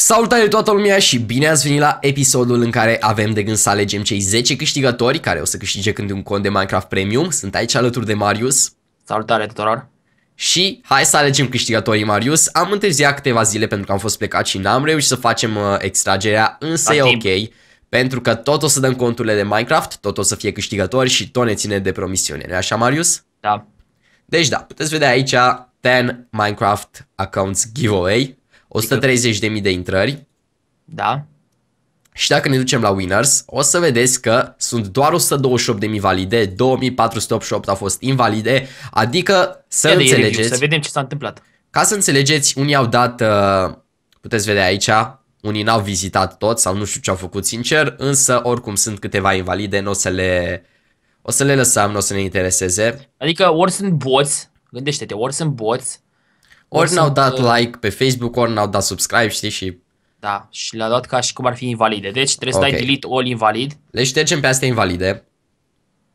Salutare toată lumea și bine ați venit la episodul în care avem de gând să alegem cei 10 câștigători care o să câștige când un cont de Minecraft Premium. Sunt aici alături de Marius. Salutare tuturor! Și hai să alegem câștigătorii Marius. Am întârziat câteva zile pentru că am fost plecat și n-am reușit să facem uh, extragerea, însă e ok. Pentru că tot o să dăm conturile de Minecraft, tot o să fie câștigători și tot ne ține de promisiune. Nu așa, Marius? Da. Deci da, puteți vedea aici 10 Minecraft Accounts Giveaway 130.000 de de intrări. Da. Și dacă ne ducem la winners, o să vedeți că sunt doar 128.000 valide, 2488 au fost invalide, adică să Ia înțelegeți... Review, să vedem ce s-a întâmplat. Ca să înțelegeți, unii au dat, uh, puteți vedea aici, unii n-au vizitat tot sau nu știu ce au făcut sincer, însă oricum sunt câteva invalide, nu o să le, o să le lăsăm, nu o să ne intereseze. Adică ori sunt boți, gândește-te, ori sunt boți, ori, n-au dat uh, like pe Facebook, ori n-au dat subscribe, știi, și... Da, și le-a dat ca și cum ar fi invalide. Deci trebuie okay. să dai delete all invalid. Le deci ștergem pe astea invalide.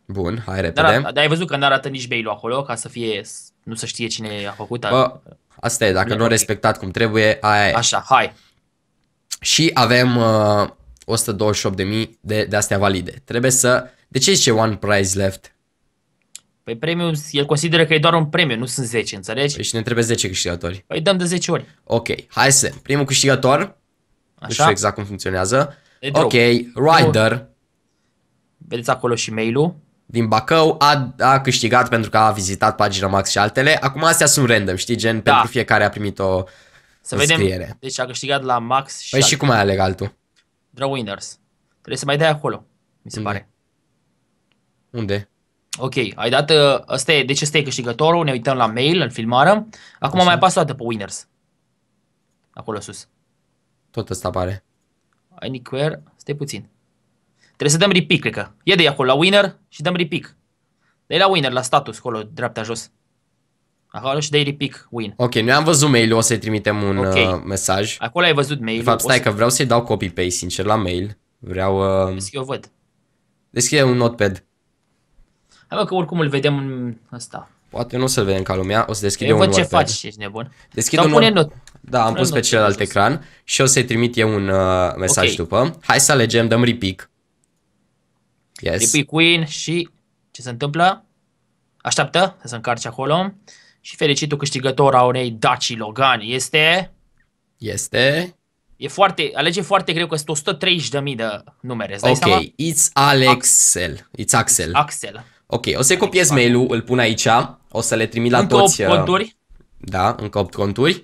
Bun, hai repede. Dar, dar ai văzut că nu arată nici mail acolo, ca să fie... Nu să știe cine a făcut. Bă, asta e, dacă nu, a respectat cum trebuie, aia e. Așa, hai. Și avem uh, 128.000 de, de astea valide. Trebuie să... De ce zice one prize left? Păi premiul, el consideră că e doar un premiu, nu sunt 10, înțelegi? Păi și ne trebuie 10 câștigători. Păi dăm de 10 ori. Ok, hai să primul câștigător. Așa? Nu știu exact cum funcționează. Ok, Rider. Vedeți acolo și mail-ul din Bacău a, a câștigat pentru că a vizitat pagina Max și altele. Acum astea sunt random, știi, gen da. pentru fiecare a primit o Să înscriere. vedem. Scriere. Deci a câștigat la Max și Păi altele. și cum ai aleg altul? Draw Winners. Trebuie să mai dai acolo, mi se Unde? pare. Unde? Ok, ai dat, uh, ăsta e, deci ăsta e câștigătorul, ne uităm la mail, îl filmăm. Acum Așa. mai apasă o dată pe winners. Acolo sus. Tot ăsta apare. Anywhere, stai puțin. Trebuie să dăm repeat, cred că. E de acolo la winner și dăm Dă-i la winner, la status, acolo, dreapta jos. Acolo și dai repeat, win. Ok, noi am văzut mail-ul, o să-i trimitem un okay. uh, mesaj. Acolo ai văzut mail-ul. De fapt, stai să... că vreau să-i dau copy-paste, sincer, la mail. Vreau... Uh... Deschide, eu văd. Deschide un notepad. Hai că oricum îl vedem în ăsta. Poate nu o să-l vedem ca lumea, o să deschid eu, eu un văd ce faci ești nebun. Deschid un... pune not. Da, am pus pe celălalt ecran și o să-i trimit eu un uh, mesaj okay. după. Hai să alegem, dăm repeat. Yes. Repeat queen și ce se întâmplă? Așteaptă să se încarce acolo. Și fericitul câștigător a unei Daci Logan este... Este... E foarte, alege foarte greu că sunt 130.000 de numere, Ok, seama? it's Alexel. It's Axel. It's Axel. Ok, o să copiez adică- mail-ul, îl pun aici, o să le trimit la încă toți. Încă 8 uh, conturi? Da, încă 8 conturi.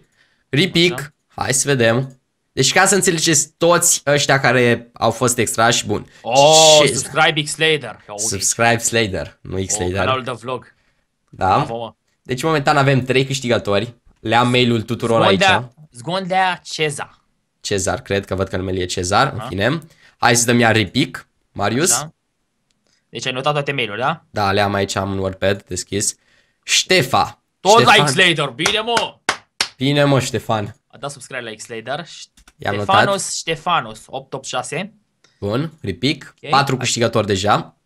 Repic, Așa. hai să vedem. Deci ca să înțelegeți toți ăștia care au fost extrași, bun. Oh, Ce... subscribe Xlader. Subscribe Xlader, nu Xlader. Oh, canalul de vlog. Da. Bravo, deci momentan avem 3 câștigători. Le-am mail-ul tuturor Zgondea, aici. Zgondea Cezar. Cezar, cred că văd că numele e Cezar, Aha. în fine. Hai să dăm iar repic, Marius. Așa. Deci ai notat toate mail da? Da, le am aici, am un WordPad deschis. Ștefa. Tot Ștefan. la Xlader, bine mă! Bine mă, Ștefan. A dat subscribe la Xlader. I-am Stefanos Ștefanos, Ștefanos, 886. Bun, ripic. Okay. Patru câștigători deja.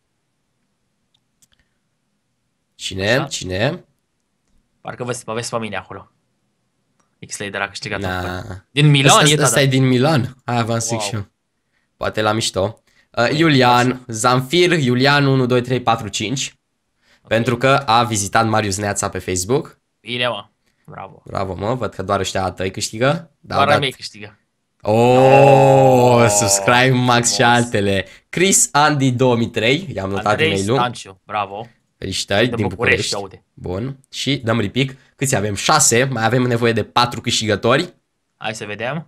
Cine? Așa. Cine? Parcă vă aveți pe mine acolo. Xlader a câștigat. Na. Din Milan asta, e Asta e din Milan. Hai avans wow. și eu. Poate la mișto uh, Iulian, Zamfir, Iulian 1, 2, 3, 4, 5. Okay. Pentru că a vizitat Marius Neața pe Facebook. Bine, mă. Bravo. Bravo, mă. Văd că doar ăștia tăi câștigă. Da, doar dat... mei câștigă. Oh, oh, subscribe Max frumos. și altele. Chris Andy 2003, i-am notat Andrei email ul Stanciu, bravo. Felicitări din București. București. Bun. Și dăm ripic. Câți avem? 6. Mai avem nevoie de patru câștigători. Hai să vedem.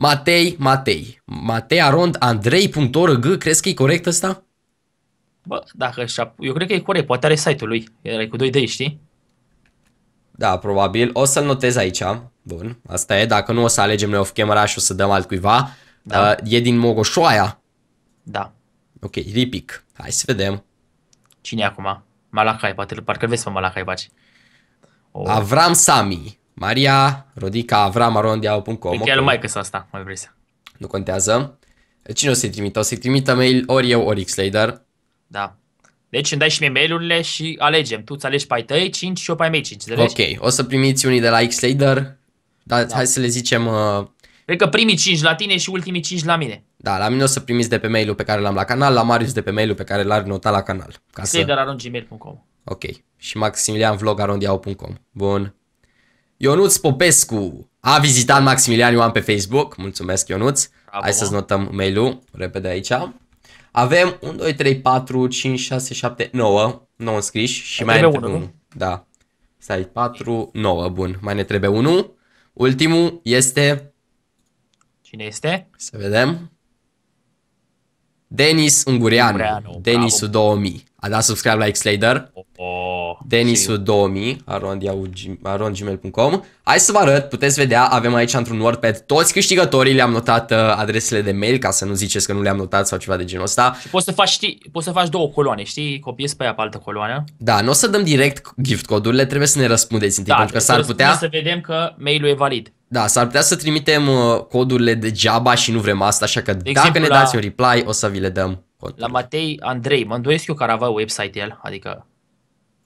Matei, Matei. Matei Arond, Andrei.org, crezi că e corect ăsta? Bă, dacă așa, eu cred că e corect, poate are site-ul lui, era cu 2 de știi? Da, probabil. O să-l notez aici. Bun, asta e. Dacă nu o să alegem noi off-camera și o să dăm altcuiva. Da. Uh, e din Mogoșoaia. Da. Ok, Ripic. Hai să vedem. Cine e acum? Malacai, poate, parcă vezi pe Malacai, baci. Oh. Avram Sami. Maria, Rodica, Avram Arondiau.com Pe păi chiar mai că asta, mai vrei să. Nu contează. Cine o să-i trimită? O să-i trimită mail ori eu, ori Xlader. Da. Deci îmi dai și mie mail-urile și alegem. Tu îți alegi pe ai tăi 5 și eu pe ai mei 5. Ok, o să primiți unii de la Xlader. Dar da. hai să le zicem... Uh... Cred că primii 5 la tine și ultimii 5 la mine. Da, la mine o să primiți de pe mail-ul pe care l-am la canal, la Marius de pe mail-ul pe care l-ar nota la canal. Ca Xlader să... Ok. Și Maximilian maximilianvlogarundiau.com Bun. Ionuț Popescu a vizitat Maximilian Ioan pe Facebook. Mulțumesc, Ionuț. Bravo. Hai să-ți notăm mail-ul repede aici. Avem 1, 2, 3, 4, 5, 6, 7, 9. 9 înscriși și mai, mai trebuie unul. 1. Da. Stai, 4, 9. Bun. Mai ne trebuie unul. Ultimul este... Cine este? Să vedem. Denis Ungureanu. Ungureanu Denisul 2000. A dat subscribe la Xlader. Oh, oh. Denisul 2000, arondgmail.com. Hai să vă arăt, puteți vedea, avem aici într-un WordPad toți câștigătorii, le-am notat uh, adresele de mail, ca să nu ziceți că nu le-am notat sau ceva de genul ăsta. Și poți să faci, știi, poți să faci două coloane, știi, copiezi pe aia pe altă coloană. Da, nu o să dăm direct gift codurile, trebuie să ne răspundeți timp, da, pentru că s-ar putea... să vedem că mailul e valid. Da, s-ar putea să trimitem uh, codurile degeaba și nu vrem asta, așa că de dacă exemplu, ne dați la... un reply, o să vi le dăm. Contul. La Matei Andrei, mă îndoiesc eu că ar avea website el, adică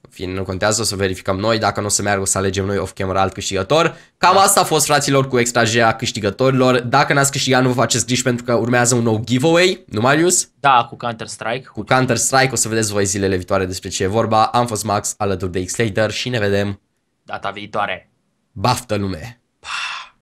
fine, nu contează, o să verificăm noi, dacă nu o să meargă o să alegem noi off-camera alt câștigător. Cam asta a fost, fraților, cu extragerea câștigătorilor. Dacă n-ați câștigat, nu vă faceți griji pentru că urmează un nou giveaway, nu Marius? Da, cu Counter-Strike. Cu Counter-Strike, o să vedeți voi zilele viitoare despre ce e vorba. Am fost Max alături de x și ne vedem data viitoare. Baftă lume!